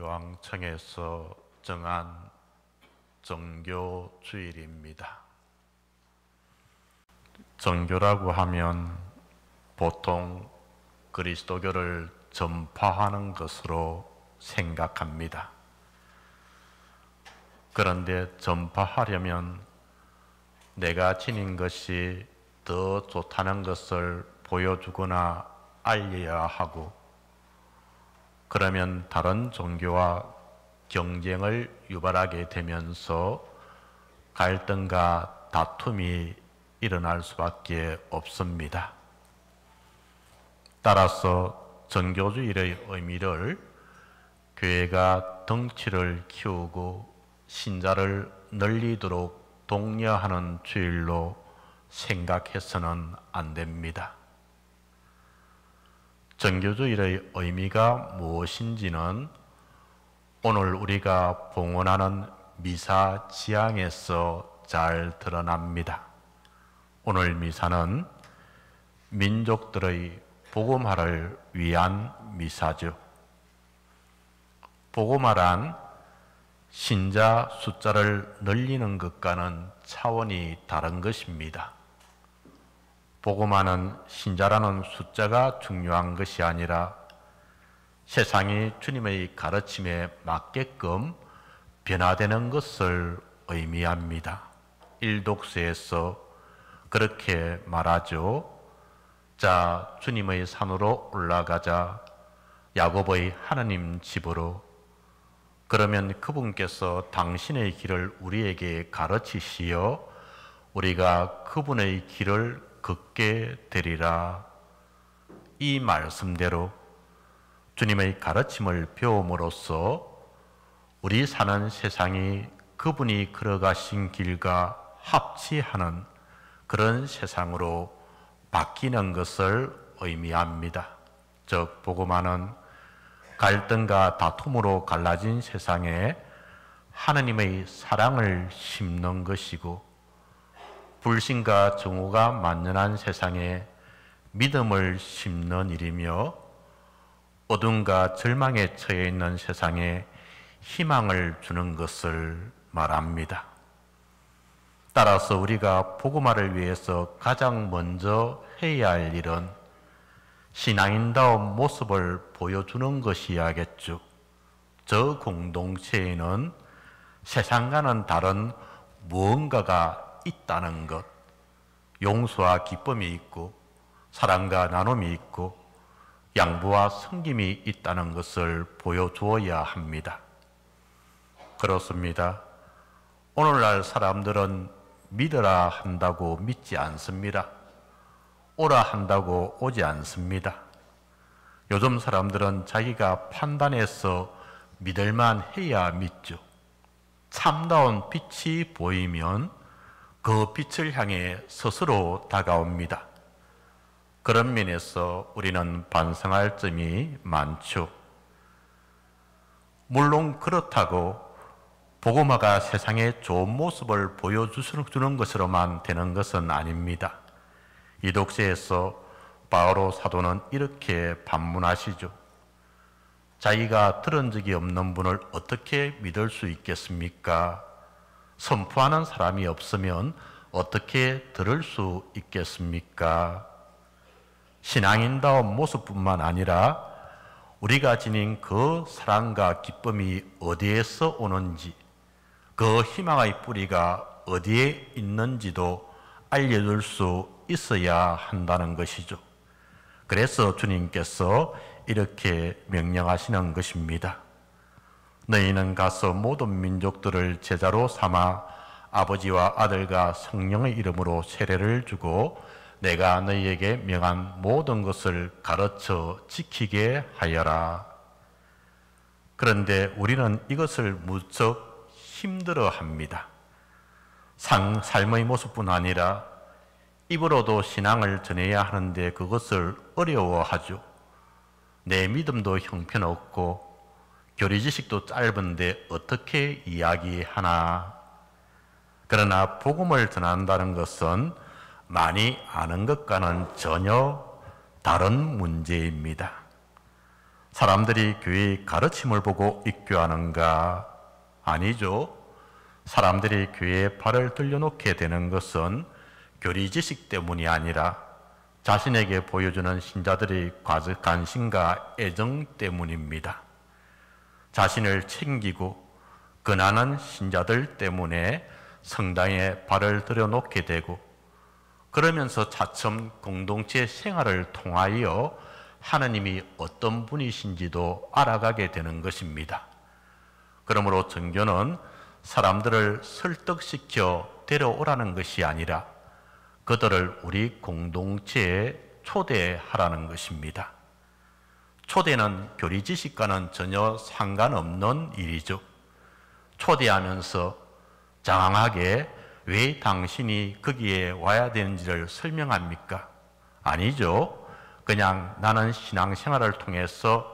교황청에서 정한 정교 주일입니다. 정교라고 하면 보통 그리스도교를 전파하는 것으로 생각합니다. 그런데 전파하려면 내가 지닌 것이 더 좋다는 것을 보여주거나 알려야 하고 그러면 다른 종교와 경쟁을 유발하게 되면서 갈등과 다툼이 일어날 수밖에 없습니다. 따라서 전교주의의 의미를 교회가 덩치를 키우고 신자를 늘리도록 독려하는 주일로 생각해서는 안 됩니다. 전교조일의 의미가 무엇인지는 오늘 우리가 봉헌하는 미사 지향에서 잘 드러납니다. 오늘 미사는 민족들의 복음화를 위한 미사죠. 복음화란 신자 숫자를 늘리는 것과는 차원이 다른 것입니다. 복음하는 신자라는 숫자가 중요한 것이 아니라 세상이 주님의 가르침에 맞게끔 변화되는 것을 의미합니다. 일독서에서 그렇게 말하죠. 자, 주님의 산으로 올라가자. 야곱의 하나님 집으로. 그러면 그분께서 당신의 길을 우리에게 가르치시어 우리가 그분의 길을 걷게 되리라. 이 말씀대로 주님의 가르침을 배움으로써 우리 사는 세상이 그분이 걸어가신 길과 합치하는 그런 세상으로 바뀌는 것을 의미합니다. 즉, 보고만은 갈등과 다툼으로 갈라진 세상에 하느님의 사랑을 심는 것이고 불신과 증오가 만연한 세상에 믿음을 심는 일이며 어둠과 절망에 처해 있는 세상에 희망을 주는 것을 말합니다. 따라서 우리가 복음화를 위해서 가장 먼저 해야 할 일은 신앙인다운 모습을 보여주는 것이야겠죠. 저 공동체에는 세상과는 다른 무언가가 있다는 것, 용서와 기쁨이 있고 사랑과 나눔이 있고 양보와 섬김이 있다는 것을 보여주어야 합니다. 그렇습니다. 오늘날 사람들은 믿으라 한다고 믿지 않습니다. 오라 한다고 오지 않습니다. 요즘 사람들은 자기가 판단해서 믿을만 해야 믿죠. 참다운 빛이 보이면 그 빛을 향해 스스로 다가옵니다. 그런 면에서 우리는 반성할 점이 많죠. 물론 그렇다고 복음화가 세상에 좋은 모습을 보여주는 것으로만 되는 것은 아닙니다. 이 독서에서 바오로 사도는 이렇게 반문하시죠. 자기가 들은 적이 없는 분을 어떻게 믿을 수 있겠습니까? 선포하는 사람이 없으면 어떻게 들을 수 있겠습니까? 신앙인다운 모습뿐만 아니라 우리가 지닌 그 사랑과 기쁨이 어디에서 오는지, 그 희망의 뿌리가 어디에 있는지도 알려줄 수 있어야 한다는 것이죠. 그래서 주님께서 이렇게 명령하시는 것입니다. 너희는 가서 모든 민족들을 제자로 삼아 아버지와 아들과 성령의 이름으로 세례를 주고 내가 너희에게 명한 모든 것을 가르쳐 지키게 하여라. 그런데 우리는 이것을 무척 힘들어 합니다. 상, 삶의 모습뿐 아니라 입으로도 신앙을 전해야 하는데 그것을 어려워하죠. 내 믿음도 형편없고 교리 지식도 짧은데 어떻게 이야기하나. 그러나 복음을 전한다는 것은 많이 아는 것과는 전혀 다른 문제입니다. 사람들이 교회의 가르침을 보고 입교하는가? 아니죠. 사람들이 교회에 발을 들려놓게 되는 것은 교리 지식 때문이 아니라 자신에게 보여주는 신자들의 관심과 애정 때문입니다. 자신을 챙기고 거난한 신자들 때문에 성당에 발을 들여놓게 되고 그러면서 자첨 공동체 생활을 통하여 하나님이 어떤 분이신지도 알아가게 되는 것입니다. 그러므로 정교는 사람들을 설득시켜 데려오라는 것이 아니라 그들을 우리 공동체에 초대하라는 것입니다. 초대는 교리 지식과는 전혀 상관없는 일이죠. 초대하면서 장황하게 왜 당신이 거기에 와야 되는지를 설명합니까? 아니죠. 그냥 나는 신앙생활을 통해서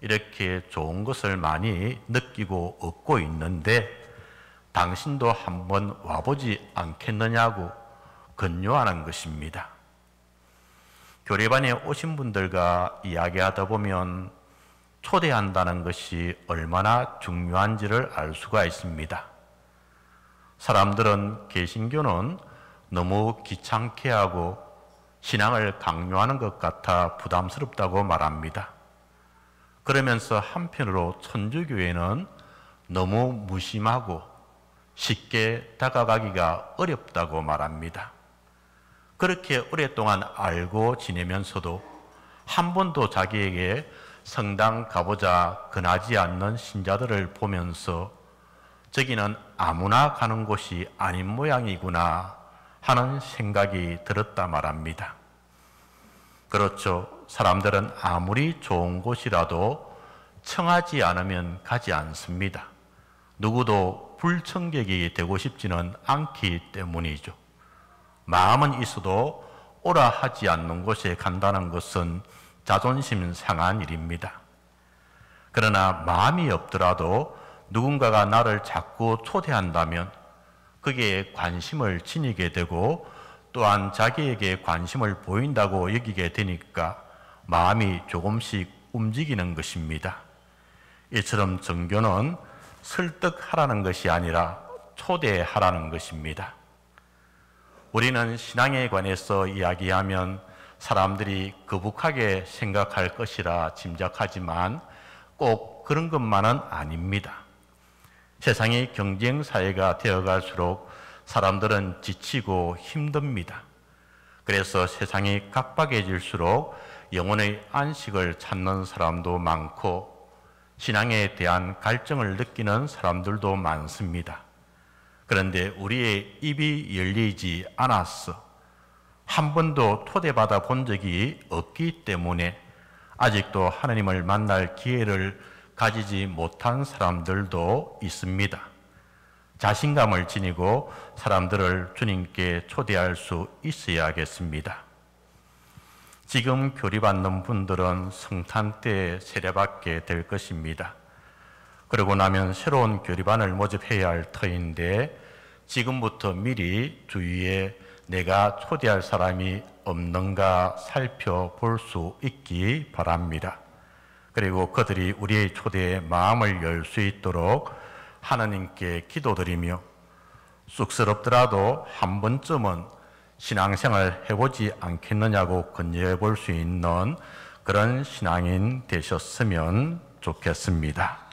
이렇게 좋은 것을 많이 느끼고 얻고 있는데 당신도 한번 와보지 않겠느냐고 권유하는 것입니다. 교례반에 오신 분들과 이야기하다 보면 초대한다는 것이 얼마나 중요한지를 알 수가 있습니다. 사람들은 개신교는 너무 귀찮게 하고 신앙을 강요하는 것 같아 부담스럽다고 말합니다. 그러면서 한편으로 천주교회는 너무 무심하고 쉽게 다가가기가 어렵다고 말합니다. 그렇게 오랫동안 알고 지내면서도 한 번도 자기에게 성당 가보자 근하지 않는 신자들을 보면서 저기는 아무나 가는 곳이 아닌 모양이구나 하는 생각이 들었다 말합니다. 그렇죠. 사람들은 아무리 좋은 곳이라도 청하지 않으면 가지 않습니다. 누구도 불청객이 되고 싶지는 않기 때문이죠. 마음은 있어도 오라 하지 않는 곳에 간다는 것은 자존심 상한 일입니다. 그러나 마음이 없더라도 누군가가 나를 자꾸 초대한다면 그게 관심을 지니게 되고 또한 자기에게 관심을 보인다고 여기게 되니까 마음이 조금씩 움직이는 것입니다. 이처럼 정교는 설득하라는 것이 아니라 초대하라는 것입니다. 우리는 신앙에 관해서 이야기하면 사람들이 거북하게 생각할 것이라 짐작하지만 꼭 그런 것만은 아닙니다. 세상이 경쟁 사회가 되어갈수록 사람들은 지치고 힘듭니다. 그래서 세상이 각박해질수록 영혼의 안식을 찾는 사람도 많고 신앙에 대한 갈증을 느끼는 사람들도 많습니다. 그런데 우리의 입이 열리지 않았어. 한 번도 토대받아 본 적이 없기 때문에 아직도 하나님을 만날 기회를 가지지 못한 사람들도 있습니다. 자신감을 지니고 사람들을 주님께 초대할 수 있어야겠습니다. 지금 교리받는 분들은 성탄 때 세례받게 될 것입니다. 그러고 나면 새로운 교리반을 모집해야 할 터인데 지금부터 미리 주위에 내가 초대할 사람이 없는가 살펴볼 수 있기 바랍니다. 그리고 그들이 우리의 초대에 마음을 열 수 있도록 하나님께 기도드리며 쑥스럽더라도 한 번쯤은 신앙생활 해보지 않겠느냐고 건의해 볼 수 있는 그런 신앙인 되셨으면 좋겠습니다.